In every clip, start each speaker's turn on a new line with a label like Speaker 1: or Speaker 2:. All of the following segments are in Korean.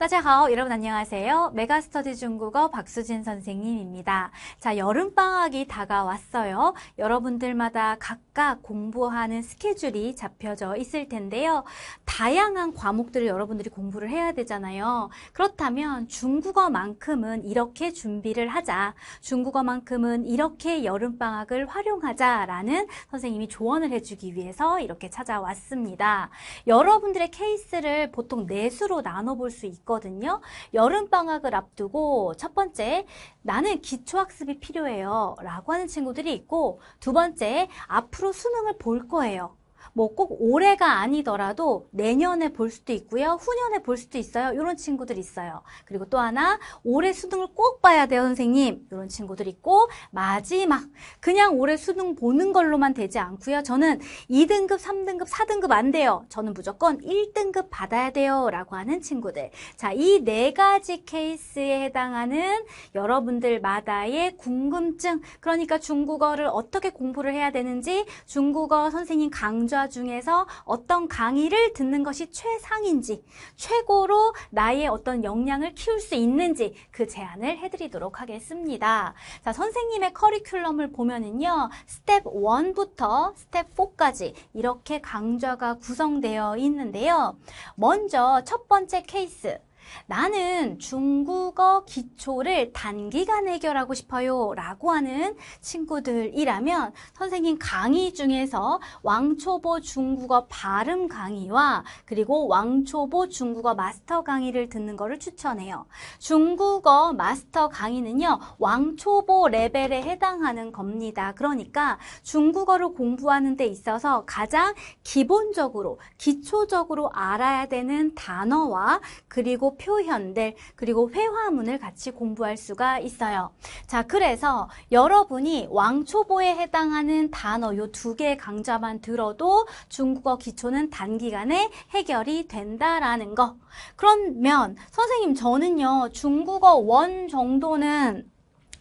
Speaker 1: 大家好, 여러분 안녕하세요. 메가스터디 중국어 박수진 선생님입니다. 자, 여름방학이 다가왔어요. 여러분들마다 각각 공부하는 스케줄이 잡혀져 있을 텐데요. 다양한 과목들을 여러분들이 공부를 해야 되잖아요. 그렇다면 중국어만큼은 이렇게 준비를 하자. 중국어만큼은 이렇게 여름방학을 활용하자라는 선생님이 조언을 해주기 위해서 이렇게 찾아왔습니다. 여러분들의 케이스를 보통 내수로 나눠볼 수 있고 있거든요. 여름방학을 앞두고 첫 번째, 나는 기초학습이 필요해요. 라고 하는 친구들이 있고, 두 번째, 앞으로 수능을 볼 거예요. 뭐꼭 올해가 아니더라도 내년에 볼 수도 있고요. 후년에 볼 수도 있어요. 이런 친구들 있어요. 그리고 또 하나 올해 수능을 꼭 봐야 돼요, 선생님. 이런 친구들 있고 마지막 그냥 올해 수능 보는 걸로만 되지 않고요. 저는 2등급, 3등급, 4등급 안 돼요. 저는 무조건 1등급 받아야 돼요라고 하는 친구들. 자, 이 네 가지 케이스에 해당하는 여러분들마다의 궁금증 그러니까 중국어를 어떻게 공부를 해야 되는지 중국어 선생님 강좌 강 중에서 어떤 강의를 듣는 것이 최상인지 최고로 나의 어떤 역량을 키울 수 있는지 그 제안을 해드리도록 하겠습니다. 자, 선생님의 커리큘럼을 보면은요. 스텝 1부터 스텝 4까지 이렇게 강좌가 구성되어 있는데요. 먼저 첫 번째 케이스 나는 중국어 기초를 단기간 해결하고 싶어요 라고 하는 친구들이라면 선생님 강의 중에서 왕초보 중국어 발음 강의와 그리고 왕초보 중국어 마스터 강의를 듣는 것을 추천해요. 중국어 마스터 강의는요. 왕초보 레벨에 해당하는 겁니다. 그러니까 중국어를 공부하는 데 있어서 가장 기본적으로 기초적으로 알아야 되는 단어와 그리고 표현들 그리고 회화문을 같이 공부할 수가 있어요. 자, 그래서 여러분이 왕초보에 해당하는 단어 요 두 개의 강좌만 들어도 중국어 기초는 단기간에 해결이 된다라는 거. 그러면 선생님 저는요 중국어 원 정도는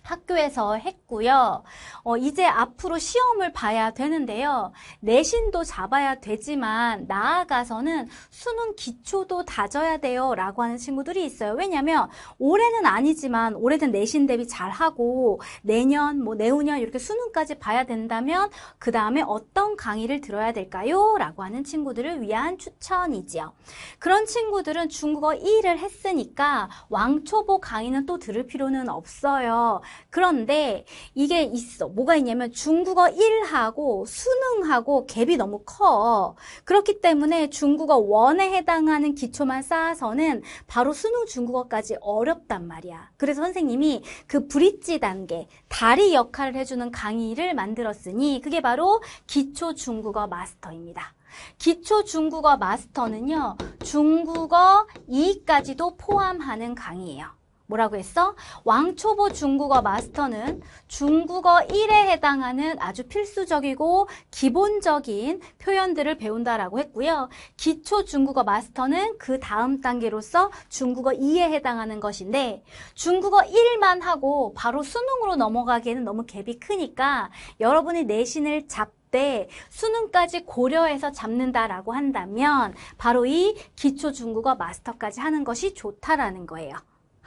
Speaker 1: 학교에서 했고요. 어, 이제 앞으로 시험을 봐야 되는데요. 내신도 잡아야 되지만 나아가서는 수능 기초도 다져야 돼요. 라고 하는 친구들이 있어요. 왜냐면 하 올해는 아니지만 올해는 내신 대비 잘하고 내년, 뭐 내후년 이렇게 수능까지 봐야 된다면 그 다음에 어떤 강의를 들어야 될까요? 라고 하는 친구들을 위한 추천이지요. 그런 친구들은 중국어 1을 했으니까 왕초보 강의는 또 들을 필요는 없어요. 그런데 이게 있어. 뭐가 있냐면 중국어 1하고 수능하고 갭이 너무 커. 그렇기 때문에 중국어 1에 해당하는 기초만 쌓아서는 바로 수능 중국어까지 어렵단 말이야. 그래서 선생님이 그 브릿지 단계, 다리 역할을 해주는 강의를 만들었으니 그게 바로 기초 중국어 마스터입니다. 기초 중국어 마스터는요, 중국어 2까지도 포함하는 강의예요. 뭐라고 했어? 왕초보 중국어 마스터는 중국어 1에 해당하는 아주 필수적이고 기본적인 표현들을 배운다라고 했고요. 기초 중국어 마스터는 그 다음 단계로서 중국어 2에 해당하는 것인데 중국어 1만 하고 바로 수능으로 넘어가기에는 너무 갭이 크니까 여러분이 내신을 잡때 수능까지 고려해서 잡는다라고 한다면 바로 이 기초 중국어 마스터까지 하는 것이 좋다라는 거예요.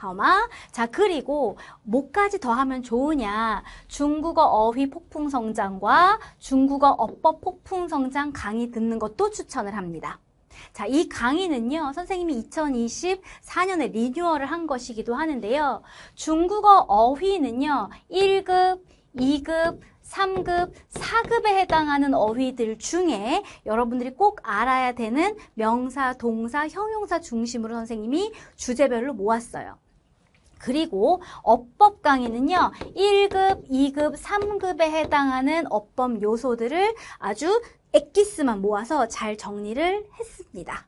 Speaker 1: 하마. 자, 그리고 뭐까지 더하면 좋으냐? 중국어 어휘 폭풍 성장과 중국어 어법 폭풍 성장 강의 듣는 것도 추천을 합니다. 자, 이 강의는요, 선생님이 2024년에 리뉴얼을 한 것이기도 하는데요. 중국어 어휘는요, 1급, 2급, 3급, 4급에 해당하는 어휘들 중에 여러분들이 꼭 알아야 되는 명사, 동사, 형용사 중심으로 선생님이 주제별로 모았어요. 그리고 어법 강의는요. 1급, 2급, 3급에 해당하는 어법 요소들을 아주 액기스만 모아서 잘 정리를 했습니다.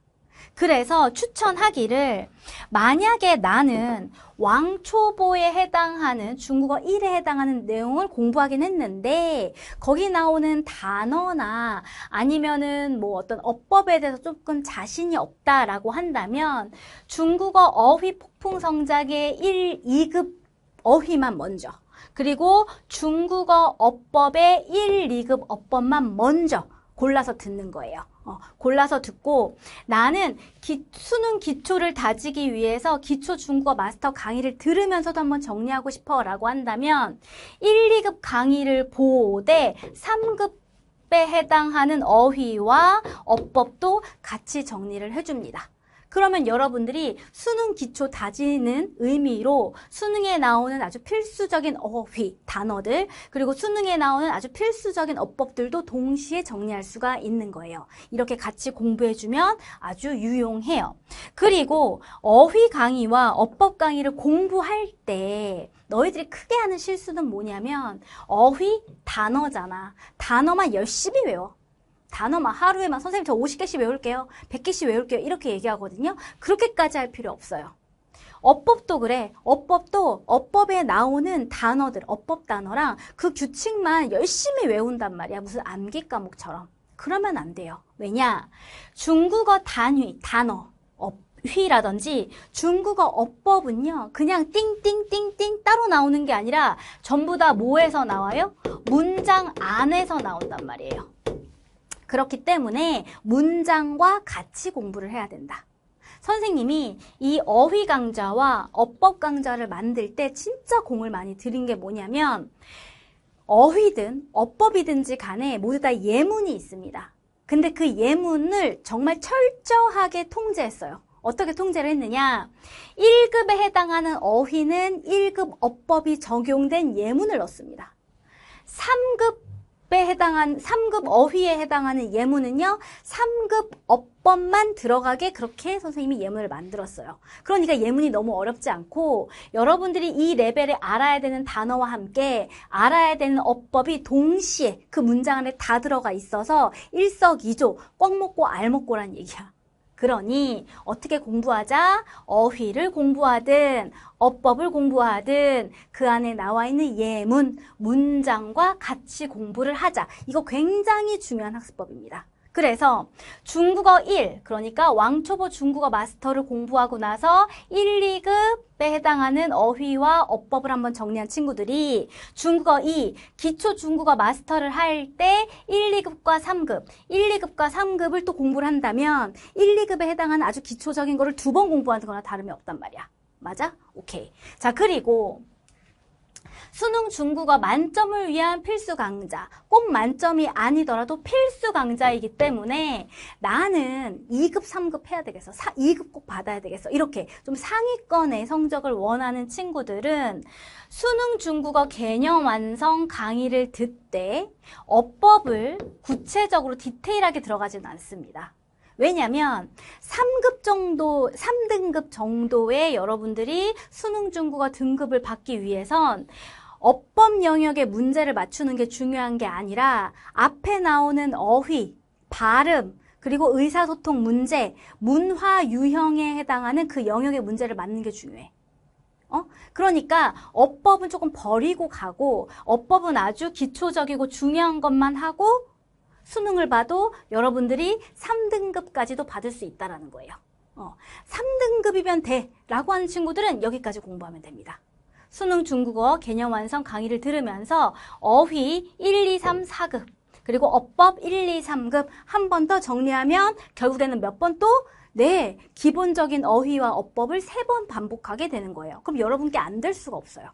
Speaker 1: 그래서 추천하기를 만약에 나는 왕초보에 해당하는 중국어 1에 해당하는 내용을 공부하긴 했는데 거기 나오는 단어나 아니면은 뭐 어떤 어법에 대해서 조금 자신이 없다라고 한다면 중국어 어휘 폭풍 성작의 1, 2급 어휘만 먼저 그리고 중국어 어법의 1, 2급 어법만 먼저 골라서 듣는 거예요. 어, 골라서 듣고 나는 기, 수능 기초를 다지기 위해서 기초 중국어 마스터 강의를 들으면서도 한번 정리하고 싶어 라고 한다면 1, 2급 강의를 보되 3급 에 해당하는 어휘와 어법도 같이 정리를 해줍니다. 그러면 여러분들이 수능 기초 다지는 의미로 수능에 나오는 아주 필수적인 어휘, 단어들 그리고 수능에 나오는 아주 필수적인 어법들도 동시에 정리할 수가 있는 거예요. 이렇게 같이 공부해주면 아주 유용해요. 그리고 어휘 강의와 어법 강의를 공부할 때 너희들이 크게 하는 실수는 뭐냐면 어휘 단어잖아. 단어만 열심히 외워. 단어만 하루에만 선생님 저 50개씩 외울게요. 100개씩 외울게요. 이렇게 얘기하거든요. 그렇게까지 할 필요 없어요. 어법도 그래. 어법도 어법에 나오는 단어들, 어법 단어랑 그 규칙만 열심히 외운단 말이야. 무슨 암기 과목처럼. 그러면 안 돼요. 왜냐? 중국어 단위, 단어, 업, 휘라든지 중국어 어법은요. 그냥 띵띵띵띵 따로 나오는 게 아니라 전부 다 뭐에서 나와요? 문장 안에서 나온단 말이에요. 그렇기 때문에 문장과 같이 공부를 해야 된다. 선생님이 이 어휘 강좌와 어법 강좌를 만들 때 진짜 공을 많이 들인 게 뭐냐면 어휘든 어법이든지 간에 모두 다 예문이 있습니다. 근데 그 예문을 정말 철저하게 통제했어요. 어떻게 통제를 했느냐? 1급에 해당하는 어휘는 1급 어법이 적용된 예문을 넣습니다. 3급 업에 해당한 3급 어휘에 해당하는 예문은요. 3급 업법만 들어가게 그렇게 선생님이 예문을 만들었어요. 그러니까 예문이 너무 어렵지 않고 여러분들이 이 레벨에 알아야 되는 단어와 함께 알아야 되는 업법이 동시에 그 문장 안에 다 들어가 있어서 일석이조 꽉 먹고 알 먹고란 얘기야. 그러니 어떻게 공부하자? 어휘를 공부하든 어법을 공부하든 그 안에 나와 있는 예문, 문장과 같이 공부를 하자. 이거 굉장히 중요한 학습법입니다. 그래서 중국어 1, 그러니까 왕초보 중국어 마스터를 공부하고 나서 1, 2급에 해당하는 어휘와 어법을 한번 정리한 친구들이 중국어 2, 기초 중국어 마스터를 할 때 1, 2급과 3급, 1, 2급과 3급을 또 공부를 한다면 1, 2급에 해당하는 아주 기초적인 거를 두 번 공부하는 거나 다름이 없단 말이야. 맞아? 오케이. 자, 그리고 수능 중국어 만점을 위한 필수 강좌 꼭 만점이 아니더라도 필수 강좌이기 때문에 나는 2급, 3급 해야 되겠어. 사, 2급 꼭 받아야 되겠어. 이렇게 좀 상위권의 성적을 원하는 친구들은 수능 중국어 개념 완성 강의를 듣되 어법을 구체적으로 디테일하게 들어가지는 않습니다. 왜냐면 하 3급 정도, 3등급 정도의 여러분들이 수능 중국어 등급을 받기 위해선 어법 영역의 문제를 맞추는 게 중요한 게 아니라 앞에 나오는 어휘, 발음, 그리고 의사소통 문제, 문화 유형에 해당하는 그 영역의 문제를 맞는 게 중요해. 어? 그러니까 어법은 조금 버리고 가고 어법은 아주 기초적이고 중요한 것만 하고 수능을 봐도 여러분들이 3등급까지도 받을 수 있다라는 거예요. 어, 3등급이면 돼 라고 하는 친구들은 여기까지 공부하면 됩니다. 수능 중국어 개념 완성 강의를 들으면서 어휘 1, 2, 3, 4급 그리고 어법 1, 2, 3급 한 번 더 정리하면 결국에는 몇 번 또? 네, 기본적인 어휘와 어법을 세 번 반복하게 되는 거예요. 그럼 여러분께 안 될 수가 없어요.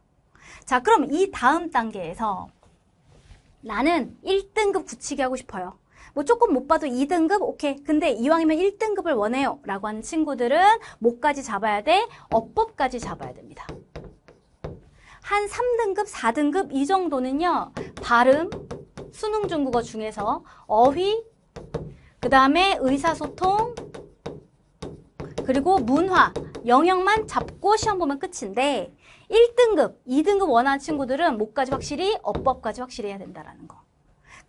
Speaker 1: 자, 그럼 이 다음 단계에서 나는 1등급 붙이기 하고 싶어요. 뭐 조금 못 봐도 2등급 오케이 근데 이왕이면 1등급을 원해요 라고 하는 친구들은 목까지 잡아야 돼 어법까지 잡아야 됩니다 한 3등급, 4등급 이 정도는요. 발음, 수능 중국어 중에서 어휘, 그 다음에 의사소통, 그리고 문화, 영역만 잡고 시험 보면 끝인데 1등급, 2등급 원하는 친구들은 목까지 확실히, 어법까지 확실히 해야 된다는 거.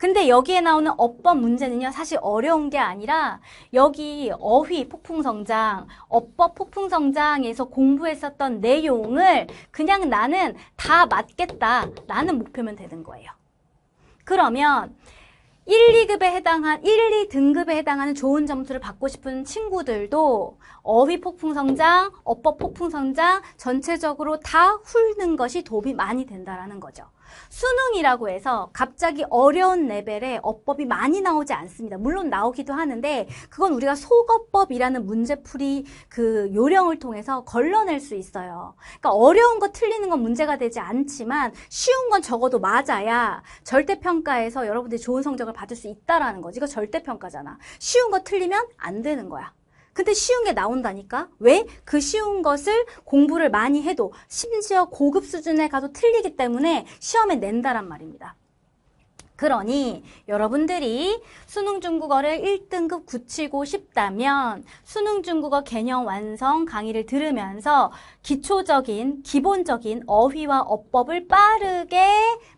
Speaker 1: 근데 여기에 나오는 어법 문제는요, 사실 어려운 게 아니라 여기 어휘 폭풍성장, 어법 폭풍성장에서 공부했었던 내용을 그냥 나는 다 맞겠다라는 목표면 되는 거예요. 그러면 1, 2급에 해당한 1, 2등급에 해당하는 좋은 점수를 받고 싶은 친구들도 어휘 폭풍 성장, 어법 폭풍 성장 전체적으로 다 훑는 것이 도움이 많이 된다라는 거죠. 수능이라고 해서 갑자기 어려운 레벨의 어법이 많이 나오지 않습니다. 물론 나오기도 하는데 그건 우리가 속어법이라는 문제풀이 그 요령을 통해서 걸러낼 수 있어요. 그러니까 어려운 거 틀리는 건 문제가 되지 않지만 쉬운 건 적어도 맞아야 절대평가에서 여러분들이 좋은 성적을 받을 수 있다라는 거지. 이거 절대평가잖아. 쉬운 거 틀리면 안 되는 거야. 근데 쉬운 게 나온다니까? 왜? 그 쉬운 것을 공부를 많이 해도 심지어 고급 수준에 가도 틀리기 때문에 시험에 낸다란 말입니다. 그러니 여러분들이 수능 중국어를 1등급 굳히고 싶다면 수능 중국어 개념 완성 강의를 들으면서 기초적인 기본적인 어휘와 어법을 빠르게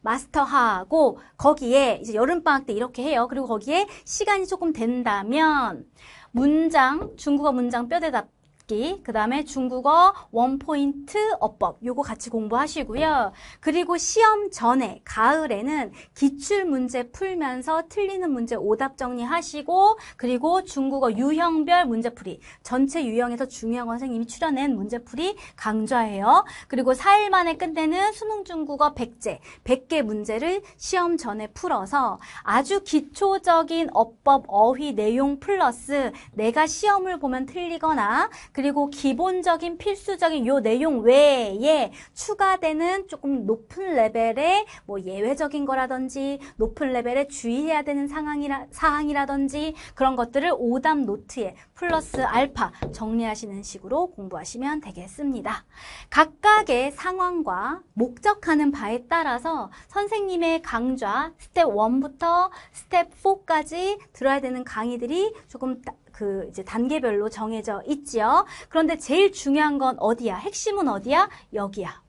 Speaker 1: 마스터하고 거기에 이제 여름방학 때 이렇게 해요. 그리고 거기에 시간이 조금 된다면 문장, 중국어 문장 뼈대답 읽기, 그 다음에 중국어 원포인트 어법 요거 같이 공부하시고요. 그리고 시험 전에 가을에는 기출 문제 풀면서 틀리는 문제 오답 정리하시고 그리고 중국어 유형별 문제풀이 전체 유형에서 중요한 선생님이 출연한 문제풀이 강좌예요. 그리고 4일 만에 끝내는 수능 중국어 100제, 100개 문제를 시험 전에 풀어서 아주 기초적인 어법, 어휘, 내용 플러스 내가 시험을 보면 틀리거나 그리고 기본적인 필수적인 요 내용 외에 추가되는 조금 높은 레벨의 뭐 예외적인 거라든지 높은 레벨에 주의해야 되는 상황이라, 사항이라든지 그런 것들을 오답 노트에 플러스 알파 정리하시는 식으로 공부하시면 되겠습니다. 각각의 상황과 목적하는 바에 따라서 선생님의 강좌 스텝 1부터 스텝 4까지 들어야 되는 강의들이 조금 그 이제 단계별로 정해져 있지요. 그런데 제일 중요한 건 어디야? 핵심은 어디야? 여기야.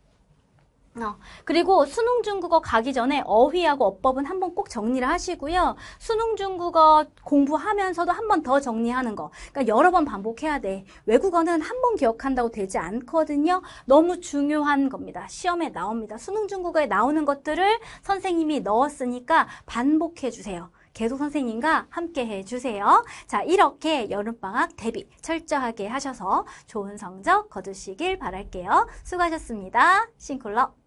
Speaker 1: 어, 그리고 수능 중국어 가기 전에 어휘하고 어법은 한번 꼭 정리를 하시고요. 수능 중국어 공부하면서도 한번 더 정리하는 거. 그러니까 여러 번 반복해야 돼. 외국어는 한 번 기억한다고 되지 않거든요. 너무 중요한 겁니다. 시험에 나옵니다. 수능 중국어에 나오는 것들을 선생님이 넣었으니까 반복해 주세요. 계속 선생님과 함께 해주세요. 자, 이렇게 여름방학 대비 철저하게 하셔서 좋은 성적 거두시길 바랄게요. 수고하셨습니다. 싱콜러